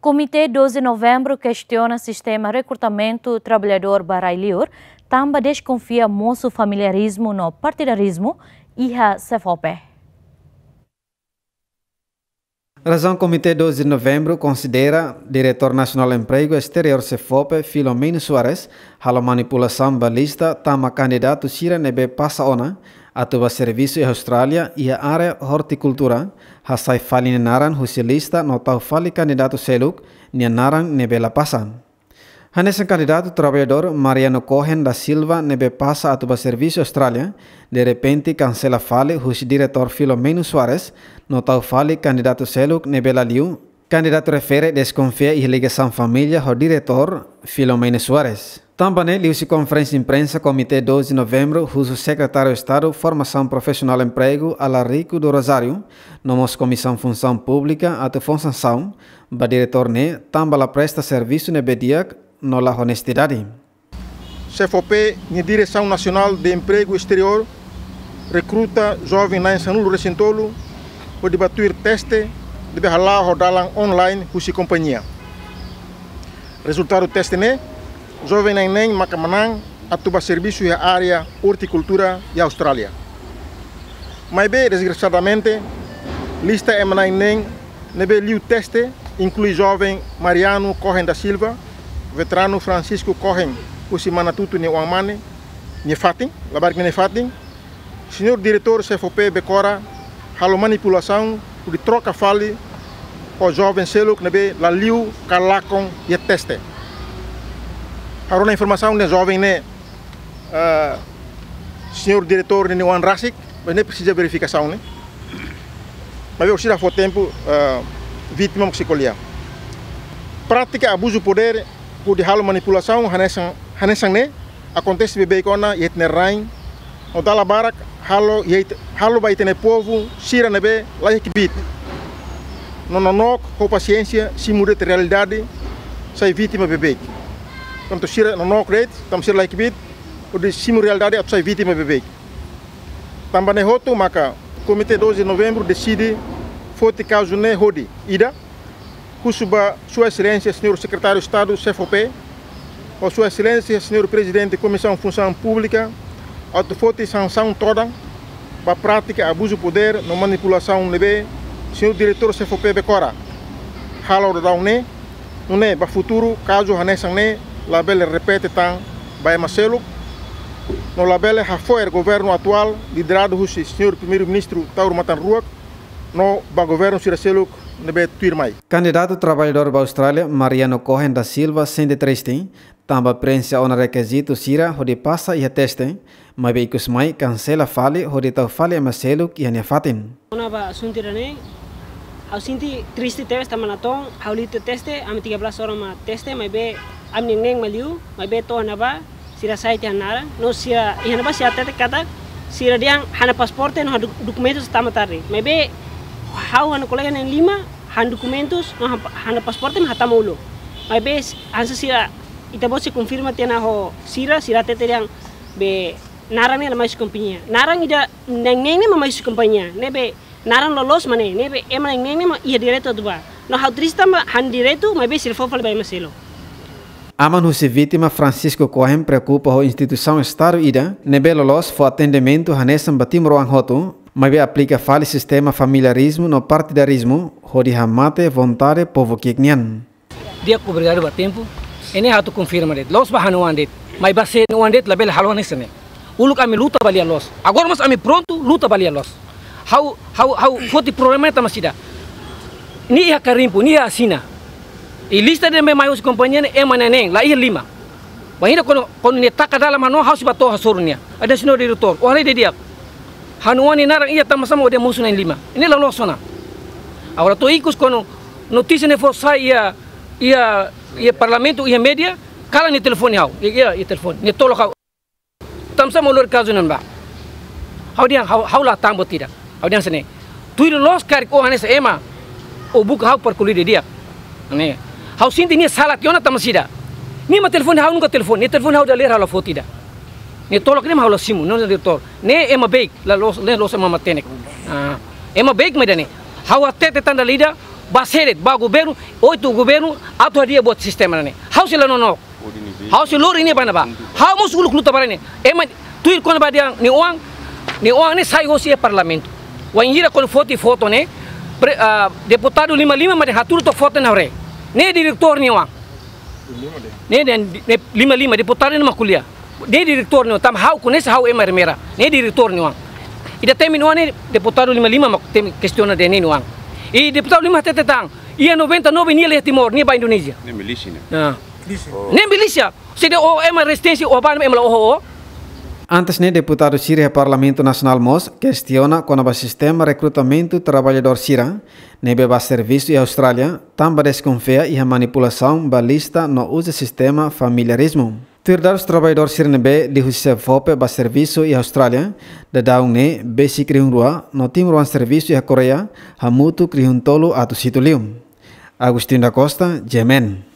Comitê 12 de Novembro questiona sistema recrutamento trabalhador baralhor, também desconfia moço familiarismo no partidarismo e a CFOP. Razão Comitê 12 de Novembro considera Diretor Nacional Emprego Exterior CFOP Filomeno Soares, a manipulação balista tama candidato Sirenebe Passaona, ಅಥವಾ servisu em Australia ia a área horticultura, hasai fali nenaran husi lista no tau fali candidato seluk nenaran nebela pasan. Hanes candidato trabalhador Mariano Cohen da Silva nebe passa atuba serviço Australia, de repente cancela fali husi diretor Filomeno Suarez, no tau fali candidato seluk nebela liu, candidato refere desconfia e ligação família ho diretor Filomeno Suarez. Também liu-se conferência de imprensa, Comitê 12 de novembro, cujo secretário de Estado Formação Profissional Emprego, Alarico do Rosário, nossa Comissão Função Pública, até Função, ba diretor ne, também presta serviço ne bediac, no la honestidade. CFOP, na Direção Nacional de Emprego Exterior, recruta jovem na Insanulo Recintolo para debater teste de Behalá Rodalan online com sua companhia. Resultado do teste né? Jovem Nainen Macamanã atua serviço na área horticultura e Austrália. Mas bem, desgraçadamente, lista é Neném nebe liu teste inclui jovem Mariano Corren da Silva, veterano Francisco Corren, o semana tudo ne Wangmane, ne Fatin, labar ne Fatin, senhor diretor CFOP Becora, halo manipulação de troca fale o jovem selo nebe la liu calacon e teste. Agora na informação de jovem né uh, senhor diretor né Juan Rasik, mas nem precisa verificação né. Mas eu tira for tempo uh, vítima que se colher. Prática abuso de poder por de halo manipulação hanesan hanesan né acontece bebê cona e rain o dala barak halo e halo vai ter povo sira nebe lá que bit não não com paciência se muda de realidade sai vítima bebê tam to sira não nok rate se sira like bit o de realidade real dade atsai vítima bebê é ne hoto maka comitê 12 de novembro decide forte caso ne hodi ida cusuba sua excelência senhor secretário de estado CFOP ou sua excelência senhor presidente comissão função pública auto forte sanção toda para prática abuso de poder na manipulação lebe senhor diretor CFOP Becora halor daune nune ba futuro caso hanesan né labele repete tan vai Marcelo. No labele já foi o governo atual liderado pelo senhor primeiro-ministro Tauro Matanruak, no ba governo Siraceluk nebe Tuirmai. Candidato trabalhador da Austrália Mariano Cohen da Silva sende tristin, tamba prensa ona requisito sira hodi passa e teste, mas veicos mai cancela fale hodi tau fale Marcelo e ane fatim. Ona ba suntirane ao sinti triste teste manaton, haulito teste, am 13 horas ma teste, mai be amni neng maliu ma beto hanaba sira saiti hanara no sira ihanaba si tete kata sira dia hana pasporte no dokumentos tamatari ma be hau hana kolega neng lima han dokumentos no hana pasporte ma tamaulu ma be hansa sira ita bo se confirma tiana ho sira sira tete yang be narang ne la mais kompinya narang ida neng neng ne ma isu kompinya ne be narang lolos mane ne be emang neng neng ma ia direto tuba no hau trista ma han direto ma be sirfo fal ba maselo Aman husi vítima Francisco Cohen preocupa ho instituição Estado ida, nebe lolos fo atendimento hanesam batim roang hotu, mabe aplica fale sistema familiarismo no partidarismo, ho dihamate vontade povo kiknian. Dia ku obrigado ba tempo, ene hatu confirma det, los bahana andet. Mas base no wandet label halwa nesene. Uluk ami luta balia los, agora mas ami pronto luta balia los. How how how foti problema ta masida. Ni ia karimpu, ni ia asina, e lista de me maius companhia e maneneng la ir lima bahina kono kono ne takadala mano house bato hasurnya ada sino de rutor oleh de dia hanuani narang ia tama sama de musuna lima ini la losona agora to ikus kono notícia ne força ia ia ia parlamento ia media kala ni telefone hau ia ia telefone ni tolo hau tam sama lor kazu nan ba hau dia hau hau la tambo tidak hau dia sene tuir los karik o hanes ema o buka hau perkuli de dia ne haw sinti ni salat yona tamasida ni ma telefon haw nuka telefon ni telefon haw da ler hala fotida ni tolok ni ma hala simu no ni tol ne ema beik la los le los ema matenek ah ema beik medane haw atete tanda lida baseret ba governo oito governo atoria bot sistema ne haw sila no no haw sila lor ini bana ba haw musul kluta barane ema tuir kon ba ni uang ni uang ni sai gosi e parlamento wangira kon foti foto ne deputado lima made haturu to foto na Nih direktur nih, wa ne dan lima lima diputarin potar kuliah. makulia ne tam hau kunis hau emer merah. Nih direktur nih, wa ida temin wa nih diputaru lima lima mak tem questiona de nih wa I deputado lima tetetang ia 99 ni le timor ni ba indonesia Nih milícia Nih milícia se de o e resistência o ba Antes, né, deputado Síria Parlamento Nacional MOS questiona quando o sistema recrutamento trabalhador Síria, não né, ba serviço em Austrália, também desconfia e a manipulação balista no uso do sistema familiarismo. Tirdar os trabalhadores sirnebe né, de Hussein Fope ba serviço em Austrália, da daung ne né, besi kriunrua no time ruan serviço Coreia, a Coreia, hamutu kriuntolo a situlium. Agostinho da Costa, Gemen.